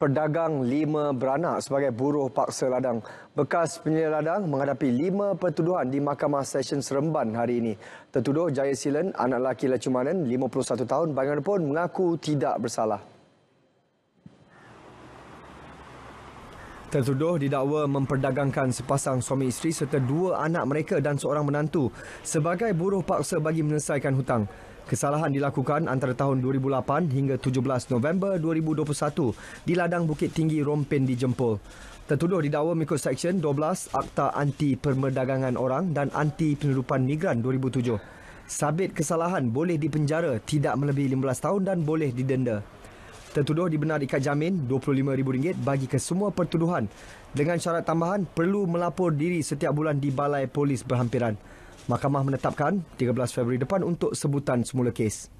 pedagang lima beranak sebagai buruh paksa ladang. Bekas penyelia ladang menghadapi lima pertuduhan di Mahkamah Sesyen Seremban hari ini. Tertuduh Jaya Silen, anak lelaki Lecumanen, 51 tahun, bagaimanapun mengaku tidak bersalah. Tertuduh didakwa memperdagangkan sepasang suami isteri serta dua anak mereka dan seorang menantu sebagai buruh paksa bagi menyelesaikan hutang. Kesalahan dilakukan antara tahun 2008 hingga 17 November 2021 di ladang Bukit Tinggi Rompin di Jempol. Tertuduh didakwa mengikut Seksyen 12 Akta Anti Permerdagangan Orang dan Anti Penerupan Migran 2007. Sabit kesalahan boleh dipenjara tidak melebihi 15 tahun dan boleh didenda. Tertuduh dibenar ikat jamin RM25,000 bagi kesemua pertuduhan dengan syarat tambahan perlu melapor diri setiap bulan di balai polis berhampiran. Mahkamah menetapkan 13 Februari depan untuk sebutan semula kes.